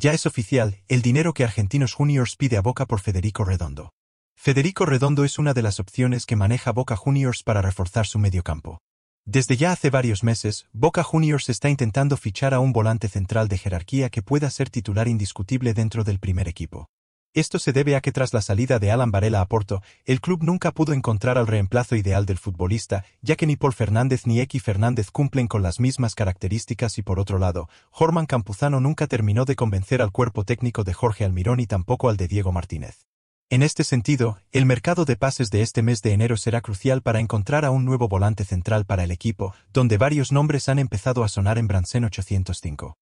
Ya es oficial, el dinero que Argentinos Juniors pide a Boca por Federico Redondo. Federico Redondo es una de las opciones que maneja Boca Juniors para reforzar su mediocampo. Desde ya hace varios meses, Boca Juniors está intentando fichar a un volante central de jerarquía que pueda ser titular indiscutible dentro del primer equipo. Esto se debe a que tras la salida de Alan Varela a Porto, el club nunca pudo encontrar al reemplazo ideal del futbolista, ya que ni Paul Fernández ni Eki Fernández cumplen con las mismas características y por otro lado, Jorman Campuzano nunca terminó de convencer al cuerpo técnico de Jorge Almirón y tampoco al de Diego Martínez. En este sentido, el mercado de pases de este mes de enero será crucial para encontrar a un nuevo volante central para el equipo, donde varios nombres han empezado a sonar en Bransen 805.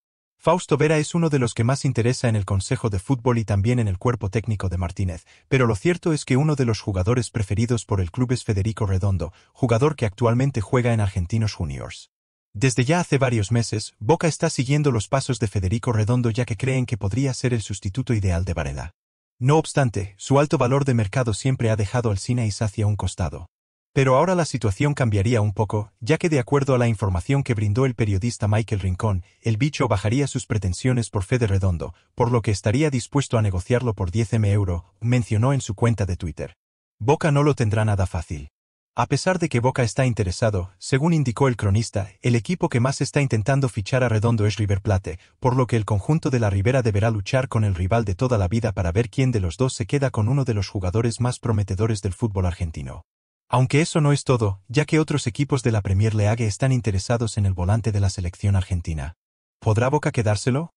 Fausto Vera es uno de los que más interesa en el Consejo de Fútbol y también en el cuerpo técnico de Martínez, pero lo cierto es que uno de los jugadores preferidos por el club es Federico Redondo, jugador que actualmente juega en Argentinos Juniors. Desde ya hace varios meses, Boca está siguiendo los pasos de Federico Redondo ya que creen que podría ser el sustituto ideal de Varela. No obstante, su alto valor de mercado siempre ha dejado al cineis hacia un costado. Pero ahora la situación cambiaría un poco, ya que de acuerdo a la información que brindó el periodista Michael Rincón, el bicho bajaría sus pretensiones por Fede Redondo, por lo que estaría dispuesto a negociarlo por 10M euro, mencionó en su cuenta de Twitter. Boca no lo tendrá nada fácil. A pesar de que Boca está interesado, según indicó el cronista, el equipo que más está intentando fichar a Redondo es River Plate, por lo que el conjunto de la Ribera deberá luchar con el rival de toda la vida para ver quién de los dos se queda con uno de los jugadores más prometedores del fútbol argentino. Aunque eso no es todo, ya que otros equipos de la Premier League están interesados en el volante de la selección argentina. ¿Podrá Boca quedárselo?